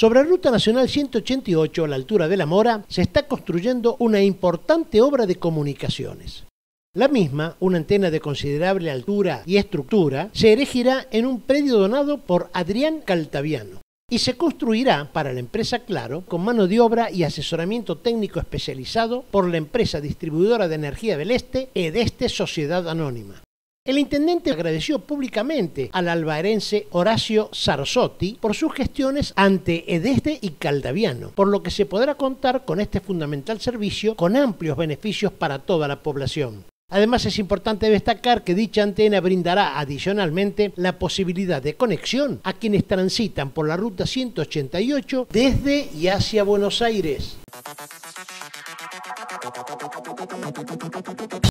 Sobre Ruta Nacional 188, a la altura de La Mora, se está construyendo una importante obra de comunicaciones. La misma, una antena de considerable altura y estructura, se erigirá en un predio donado por Adrián Caltaviano y se construirá para la empresa Claro con mano de obra y asesoramiento técnico especializado por la empresa distribuidora de energía del Este, EDESTE Sociedad Anónima. El intendente agradeció públicamente al albaerense Horacio Sarsotti por sus gestiones ante Edeste y Caldaviano, por lo que se podrá contar con este fundamental servicio con amplios beneficios para toda la población. Además es importante destacar que dicha antena brindará adicionalmente la posibilidad de conexión a quienes transitan por la ruta 188 desde y hacia Buenos Aires.